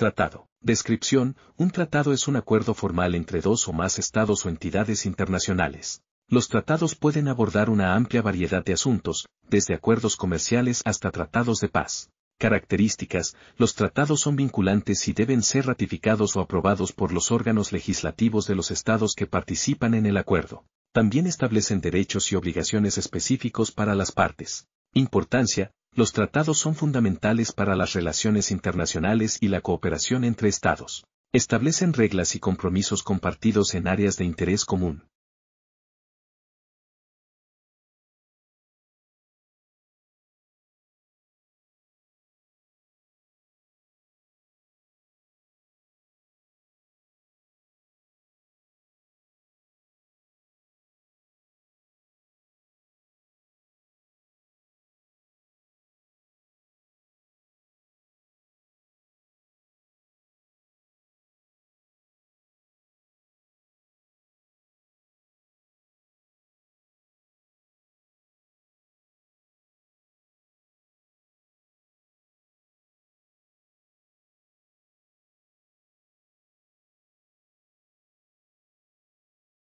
Tratado. Descripción. Un tratado es un acuerdo formal entre dos o más estados o entidades internacionales. Los tratados pueden abordar una amplia variedad de asuntos, desde acuerdos comerciales hasta tratados de paz. Características. Los tratados son vinculantes y deben ser ratificados o aprobados por los órganos legislativos de los estados que participan en el acuerdo. También establecen derechos y obligaciones específicos para las partes. Importancia. Los tratados son fundamentales para las relaciones internacionales y la cooperación entre Estados. Establecen reglas y compromisos compartidos en áreas de interés común.